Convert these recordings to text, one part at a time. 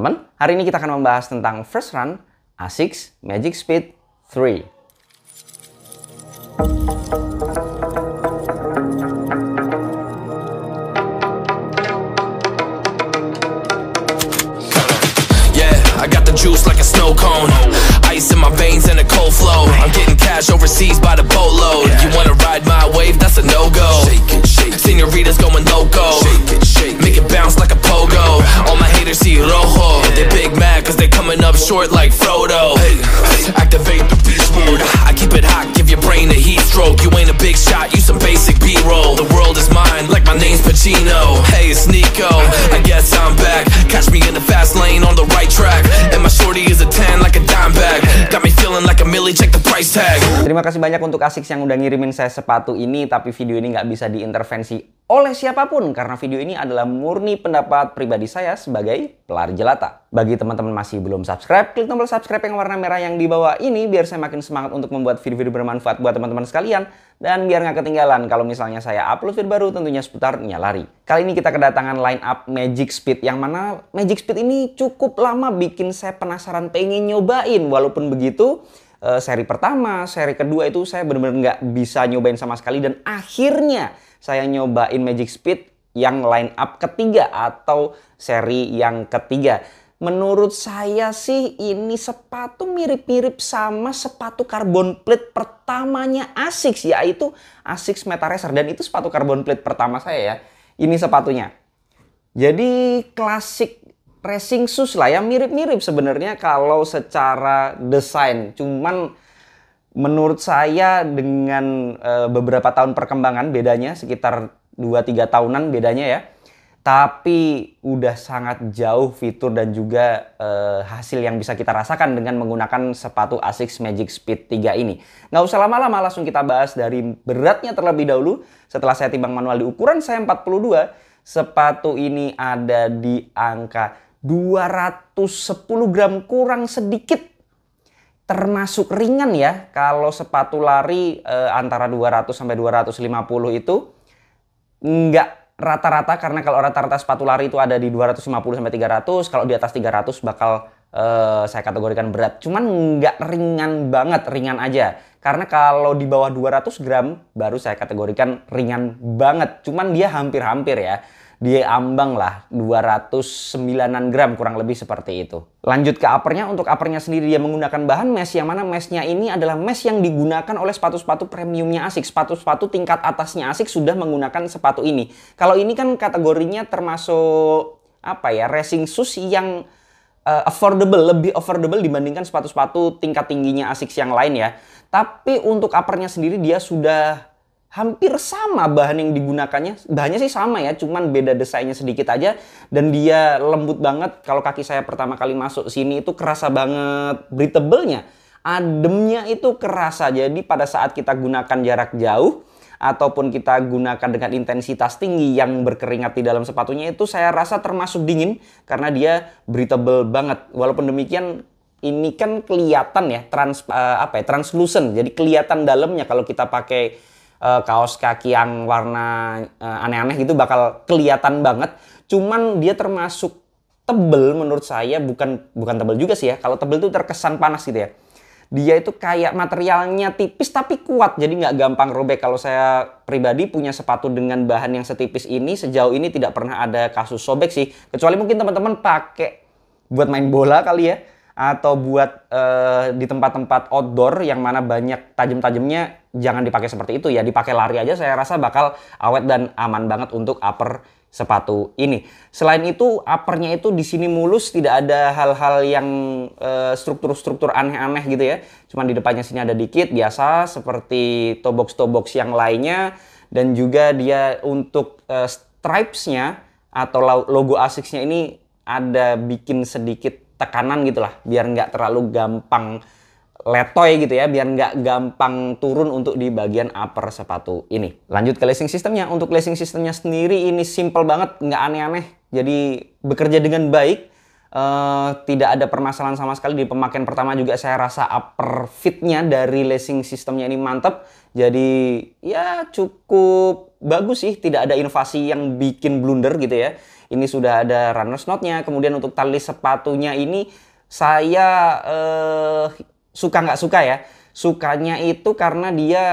teman-teman. Hari ini kita akan membahas tentang first run ASICS Magic Speed 3. I got the juice like a snow cone. Ice in my veins and a cold flow. I'm getting cash overseas by the boatload. You wanna ride my wave? That's a no-go. Senoritas going loco. Shake it, shake it. Terima kasih banyak untuk asik yang udah ngirimin saya sepatu ini, tapi video ini nggak bisa diintervensi oleh siapapun karena video ini adalah murni pendapat pribadi saya sebagai pelari jelata. Bagi teman-teman masih belum subscribe, klik tombol subscribe yang warna merah yang di bawah ini biar saya makin semangat untuk membuat video-video bermanfaat buat teman-teman sekalian dan biar nggak ketinggalan kalau misalnya saya upload video baru tentunya seputar lari. Kali ini kita kedatangan line up Magic Speed yang mana Magic Speed ini cukup lama bikin saya penasaran pengen nyobain walaupun begitu Eh, seri pertama, seri kedua itu saya benar-benar nggak bisa nyobain sama sekali dan akhirnya saya nyobain Magic Speed yang line up ketiga atau seri yang ketiga. Menurut saya sih ini sepatu mirip-mirip sama sepatu carbon plate pertamanya Asics yaitu Asics Meta dan itu sepatu carbon plate pertama saya ya. Ini sepatunya. Jadi klasik racing shoes lah ya mirip-mirip sebenarnya kalau secara desain cuman menurut saya dengan e, beberapa tahun perkembangan bedanya sekitar 2-3 tahunan bedanya ya tapi udah sangat jauh fitur dan juga e, hasil yang bisa kita rasakan dengan menggunakan sepatu ASICS Magic Speed 3 ini. Nggak usah lama-lama langsung kita bahas dari beratnya terlebih dahulu. Setelah saya timbang manual di ukuran saya 42, sepatu ini ada di angka 210 gram kurang sedikit termasuk ringan ya kalau sepatu lari e, antara 200 sampai 250 itu nggak rata-rata karena kalau rata-rata sepatu lari itu ada di 250 sampai 300 kalau di atas 300 bakal e, saya kategorikan berat cuman nggak ringan banget ringan aja karena kalau di bawah 200 gram baru saya kategorikan ringan banget cuman dia hampir-hampir ya di ambang lah 209 gram kurang lebih seperti itu. Lanjut ke uppernya, untuk uppernya sendiri dia menggunakan bahan mesh yang mana meshnya ini adalah mesh yang digunakan oleh sepatu-sepatu premiumnya asik. Sepatu-sepatu tingkat atasnya asik sudah menggunakan sepatu ini. Kalau ini kan kategorinya termasuk apa ya racing shoes yang uh, affordable, lebih affordable dibandingkan sepatu-sepatu tingkat tingginya asik yang lain ya. Tapi untuk uppernya sendiri dia sudah hampir sama bahan yang digunakannya. Bahannya sih sama ya, cuman beda desainnya sedikit aja. Dan dia lembut banget. Kalau kaki saya pertama kali masuk sini itu kerasa banget breathable-nya. Ademnya itu kerasa. Jadi pada saat kita gunakan jarak jauh, ataupun kita gunakan dengan intensitas tinggi yang berkeringat di dalam sepatunya itu saya rasa termasuk dingin karena dia breathable banget. Walaupun demikian ini kan kelihatan ya trans eh, apa ya translucent jadi kelihatan dalamnya kalau kita pakai uh, kaos kaki yang warna aneh aneh-aneh gitu bakal kelihatan banget. Cuman dia termasuk tebel menurut saya bukan bukan tebel juga sih ya. Kalau tebel itu terkesan panas gitu ya. Dia itu kayak materialnya tipis tapi kuat jadi nggak gampang robek. Kalau saya pribadi punya sepatu dengan bahan yang setipis ini sejauh ini tidak pernah ada kasus sobek sih. Kecuali mungkin teman-teman pakai buat main bola kali ya atau buat uh, di tempat-tempat outdoor yang mana banyak tajam-tajamnya jangan dipakai seperti itu ya dipakai lari aja saya rasa bakal awet dan aman banget untuk upper sepatu ini. Selain itu, uppernya itu di sini mulus, tidak ada hal-hal yang struktur eh, struktur-struktur aneh-aneh gitu ya. Cuman di depannya sini ada dikit biasa seperti tobox-tobox yang lainnya dan juga dia untuk uh, eh, stripes atau logo asiknya ini ada bikin sedikit tekanan gitulah biar nggak terlalu gampang letoy gitu ya biar nggak gampang turun untuk di bagian upper sepatu ini lanjut ke lacing sistemnya untuk lacing sistemnya sendiri ini simple banget nggak aneh-aneh jadi bekerja dengan baik uh, tidak ada permasalahan sama sekali di pemakaian pertama juga saya rasa upper fitnya dari lacing sistemnya ini mantep jadi ya cukup bagus sih tidak ada invasi yang bikin blunder gitu ya ini sudah ada ranosnotnya kemudian untuk tali sepatunya ini saya eh, suka nggak suka ya sukanya itu karena dia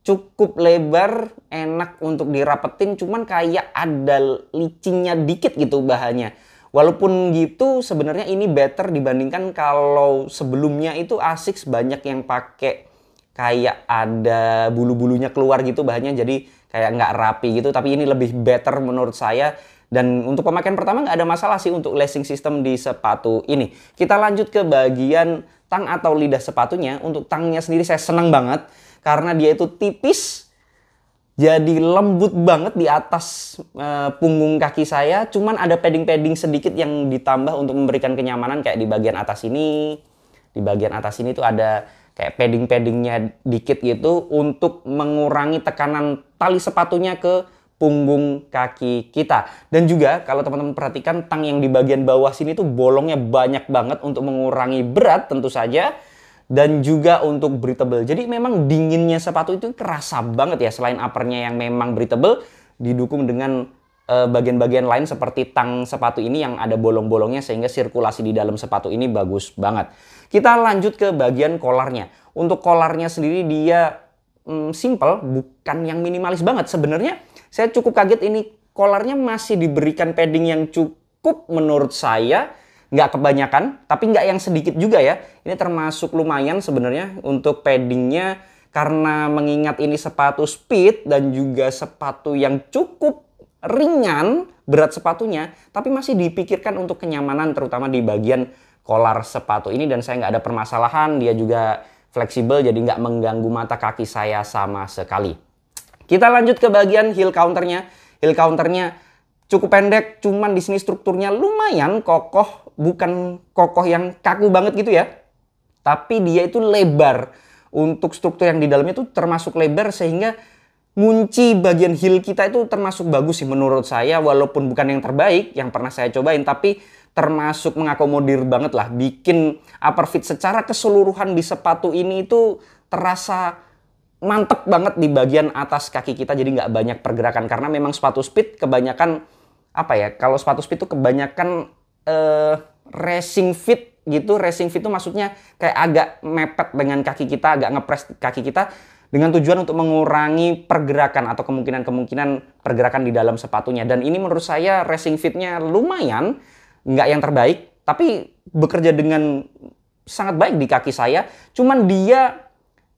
cukup lebar enak untuk dirapetin cuman kayak ada licinnya dikit gitu bahannya walaupun gitu sebenarnya ini better dibandingkan kalau sebelumnya itu Asics banyak yang pakai kayak ada bulu-bulunya keluar gitu bahannya jadi kayak nggak rapi gitu tapi ini lebih better menurut saya dan untuk pemakaian pertama nggak ada masalah sih untuk lacing system di sepatu ini kita lanjut ke bagian tang atau lidah sepatunya untuk tangnya sendiri saya senang banget karena dia itu tipis jadi lembut banget di atas e, punggung kaki saya. Cuman ada padding-padding sedikit yang ditambah untuk memberikan kenyamanan kayak di bagian atas ini. Di bagian atas ini tuh ada kayak padding-paddingnya dikit gitu untuk mengurangi tekanan tali sepatunya ke punggung kaki kita. Dan juga kalau teman-teman perhatikan tang yang di bagian bawah sini tuh bolongnya banyak banget untuk mengurangi berat tentu saja dan juga untuk breathable. Jadi memang dinginnya sepatu itu kerasa banget ya selain uppernya yang memang breathable didukung dengan Eh, bagian-bagian lain seperti tang sepatu ini yang ada bolong-bolongnya sehingga sirkulasi di dalam sepatu ini bagus banget. Kita lanjut ke bagian kolarnya. Untuk kolarnya sendiri dia hmm, simple, bukan yang minimalis banget. Sebenarnya saya cukup kaget ini kolarnya masih diberikan padding yang cukup menurut saya nggak kebanyakan, tapi nggak yang sedikit juga ya. Ini termasuk lumayan sebenarnya untuk paddingnya karena mengingat ini sepatu speed dan juga sepatu yang cukup ringan berat sepatunya, tapi masih dipikirkan untuk kenyamanan terutama di bagian kolar sepatu ini dan saya nggak ada permasalahan, dia juga fleksibel jadi nggak mengganggu mata kaki saya sama sekali. Kita lanjut ke bagian heel counternya. Heel counternya cukup pendek, cuman di sini strukturnya lumayan kokoh, bukan kokoh yang kaku banget gitu ya. Tapi dia itu lebar. Untuk struktur yang di dalamnya itu termasuk lebar sehingga ngunci bagian heel kita itu termasuk bagus sih menurut saya walaupun bukan yang terbaik yang pernah saya cobain tapi termasuk mengakomodir banget lah bikin upper fit secara keseluruhan di sepatu ini itu terasa mantep banget di bagian atas kaki kita jadi nggak banyak pergerakan karena memang sepatu speed kebanyakan apa ya kalau sepatu speed itu kebanyakan eh, racing fit gitu racing fit itu maksudnya kayak agak mepet dengan kaki kita agak ngepres kaki kita dengan tujuan untuk mengurangi pergerakan atau kemungkinan-kemungkinan pergerakan di dalam sepatunya. Dan ini menurut saya racing fitnya lumayan, nggak yang terbaik, tapi bekerja dengan sangat baik di kaki saya. Cuman dia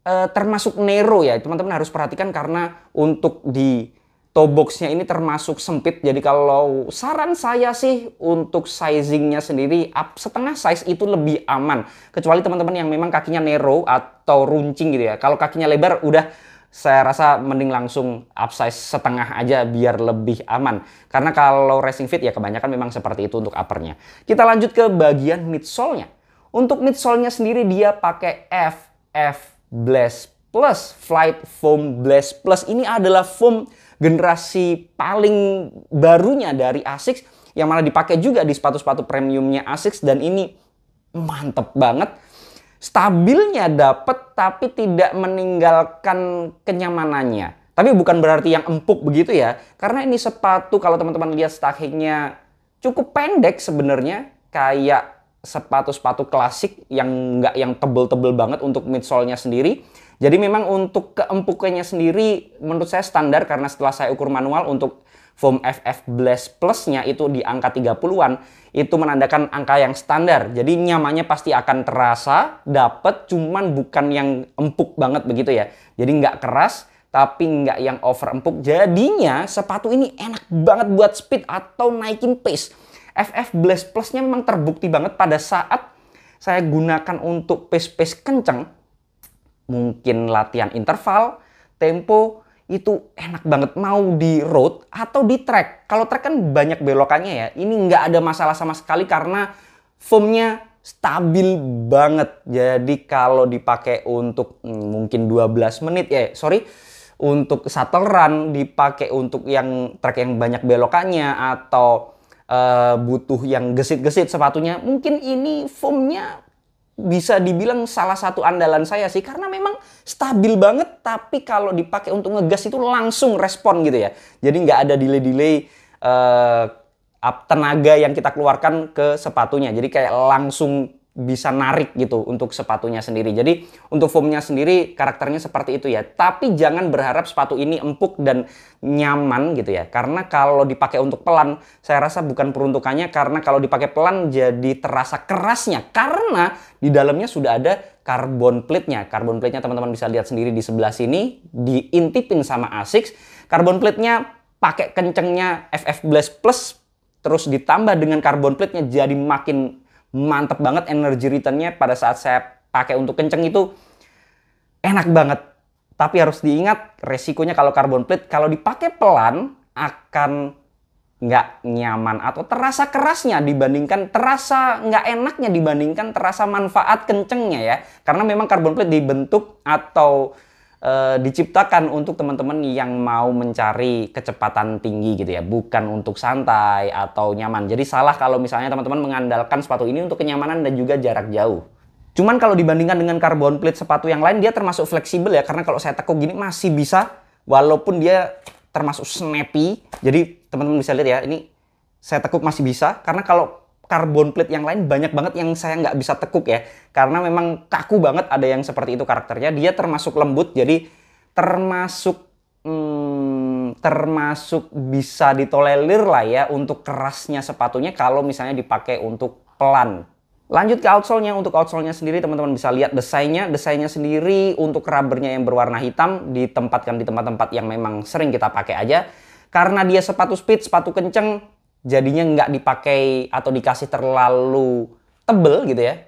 e, termasuk Nero ya, teman-teman harus perhatikan karena untuk di toe boxnya ini termasuk sempit. Jadi kalau saran saya sih untuk sizingnya sendiri up setengah size itu lebih aman. Kecuali teman-teman yang memang kakinya narrow atau runcing gitu ya. Kalau kakinya lebar udah saya rasa mending langsung upsize setengah aja biar lebih aman. Karena kalau racing fit ya kebanyakan memang seperti itu untuk uppernya. Kita lanjut ke bagian midsole-nya. Untuk midsole-nya sendiri dia pakai FF Blast Plus, Flight Foam Blast Plus. Ini adalah foam generasi paling barunya dari Asics yang malah dipakai juga di sepatu-sepatu premiumnya Asics dan ini mantep banget. Stabilnya dapet tapi tidak meninggalkan kenyamanannya. Tapi bukan berarti yang empuk begitu ya. Karena ini sepatu kalau teman-teman lihat stakingnya cukup pendek sebenarnya kayak sepatu-sepatu klasik yang nggak yang tebel-tebel banget untuk midsole-nya sendiri. Jadi memang untuk keempukannya sendiri menurut saya standar karena setelah saya ukur manual untuk foam FF Blast Plus-nya itu di angka 30-an itu menandakan angka yang standar. Jadi nyamannya pasti akan terasa, dapat cuman bukan yang empuk banget begitu ya. Jadi nggak keras tapi nggak yang over empuk. Jadinya sepatu ini enak banget buat speed atau naikin pace FF Blast nya memang terbukti banget pada saat saya gunakan untuk pace-pace kenceng, mungkin latihan interval, tempo, itu enak banget mau di road atau di track. Kalau track kan banyak belokannya ya. Ini nggak ada masalah sama sekali karena foamnya stabil banget. Jadi kalau dipakai untuk hmm, mungkin 12 menit ya, sorry, untuk shuttle run dipakai untuk yang track yang banyak belokannya atau uh, butuh yang gesit-gesit sepatunya. Mungkin ini foamnya bisa dibilang salah satu andalan saya sih karena memang stabil banget tapi kalau dipakai untuk ngegas itu langsung respon gitu ya jadi nggak ada delay-delay uh, tenaga yang kita keluarkan ke sepatunya jadi kayak langsung bisa narik gitu untuk sepatunya sendiri. Jadi untuk foamnya sendiri karakternya seperti itu ya. Tapi jangan berharap sepatu ini empuk dan nyaman gitu ya. Karena kalau dipakai untuk pelan, saya rasa bukan peruntukannya karena kalau dipakai pelan jadi terasa kerasnya. Karena di dalamnya sudah ada carbon plate-nya. Carbon plate-nya teman-teman bisa lihat sendiri di sebelah sini, diintipin sama ASICS. Carbon plate-nya pakai kencengnya FF Blast Plus terus ditambah dengan carbon plate-nya jadi makin mantep banget energy returnnya pada saat saya pakai untuk kenceng itu enak banget. Tapi harus diingat resikonya kalau carbon plate kalau dipakai pelan akan nggak nyaman atau terasa kerasnya dibandingkan terasa nggak enaknya dibandingkan terasa manfaat kencengnya ya karena memang carbon plate dibentuk atau e, diciptakan untuk teman-teman yang mau mencari kecepatan tinggi gitu ya, bukan untuk santai atau nyaman. Jadi salah kalau misalnya teman-teman mengandalkan sepatu ini untuk kenyamanan dan juga jarak jauh. Cuman kalau dibandingkan dengan carbon plate sepatu yang lain dia termasuk fleksibel ya karena kalau saya tekuk gini masih bisa walaupun dia termasuk snappy. Jadi teman-teman bisa lihat ya ini saya tekuk masih bisa karena kalau carbon plate yang lain banyak banget yang saya nggak bisa tekuk ya karena memang kaku banget ada yang seperti itu karakternya dia termasuk lembut jadi termasuk hmm, termasuk bisa ditolerir lah ya untuk kerasnya sepatunya kalau misalnya dipakai untuk pelan lanjut ke outsole-nya untuk outsole-nya sendiri teman-teman bisa lihat desainnya desainnya sendiri untuk rubbernya yang berwarna hitam ditempatkan di tempat-tempat yang memang sering kita pakai aja karena dia sepatu speed sepatu kenceng jadinya nggak dipakai atau dikasih terlalu tebel gitu ya.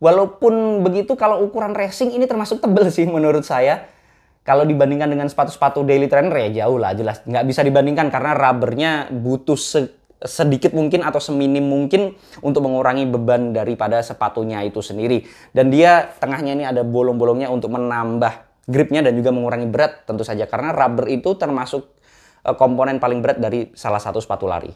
Walaupun begitu kalau ukuran racing ini termasuk tebel sih menurut saya. Kalau dibandingkan dengan sepatu-sepatu daily trainer ya jauh lah jelas. Nggak bisa dibandingkan karena rubbernya butuh se sedikit mungkin atau seminim mungkin untuk mengurangi beban daripada sepatunya itu sendiri. Dan dia tengahnya ini ada bolong-bolongnya untuk menambah gripnya dan juga mengurangi berat tentu saja. Karena rubber itu termasuk eh, komponen paling berat dari salah satu sepatu lari.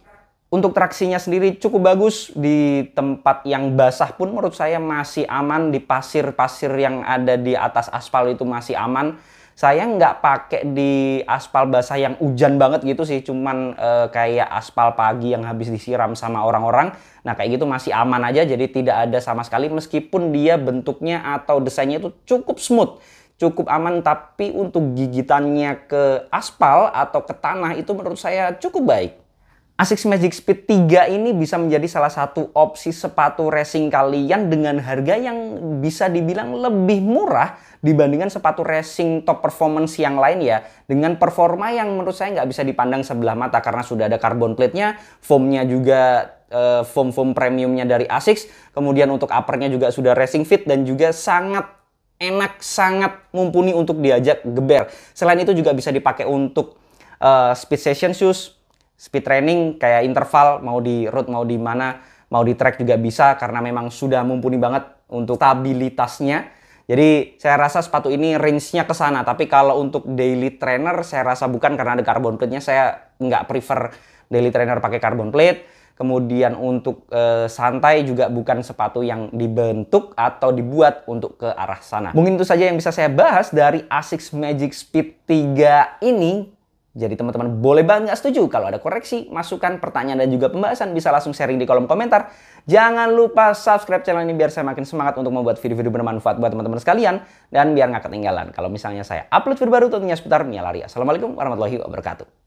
Untuk traksinya sendiri cukup bagus di tempat yang basah pun menurut saya masih aman di pasir-pasir yang ada di atas aspal itu masih aman. Saya nggak pakai di aspal basah yang hujan banget gitu sih, cuman e, kayak aspal pagi yang habis disiram sama orang-orang. Nah kayak gitu masih aman aja, jadi tidak ada sama sekali meskipun dia bentuknya atau desainnya itu cukup smooth cukup aman tapi untuk gigitannya ke aspal atau ke tanah itu menurut saya cukup baik. Asics Magic Speed 3 ini bisa menjadi salah satu opsi sepatu racing kalian dengan harga yang bisa dibilang lebih murah dibandingkan sepatu racing top performance yang lain ya. Dengan performa yang menurut saya nggak bisa dipandang sebelah mata karena sudah ada carbon plate-nya, foam-nya juga eh, foam-foam premiumnya dari Asics, kemudian untuk uppernya juga sudah racing fit dan juga sangat enak, sangat mumpuni untuk diajak geber. Selain itu juga bisa dipakai untuk uh, speed session shoes, speed training kayak interval mau di road mau di mana mau di track juga bisa karena memang sudah mumpuni banget untuk stabilitasnya. Jadi saya rasa sepatu ini range-nya ke sana. Tapi kalau untuk daily trainer saya rasa bukan karena ada carbon plate-nya saya nggak prefer daily trainer pakai carbon plate. Kemudian untuk e, santai juga bukan sepatu yang dibentuk atau dibuat untuk ke arah sana. Mungkin itu saja yang bisa saya bahas dari ASICS Magic Speed 3 ini. Jadi teman-teman boleh banget setuju. Kalau ada koreksi, masukan, pertanyaan, dan juga pembahasan bisa langsung sharing di kolom komentar. Jangan lupa subscribe channel ini biar saya makin semangat untuk membuat video-video bermanfaat buat teman-teman sekalian. Dan biar nggak ketinggalan. Kalau misalnya saya upload video baru tentunya seputar Mia Laria. Assalamualaikum warahmatullahi wabarakatuh.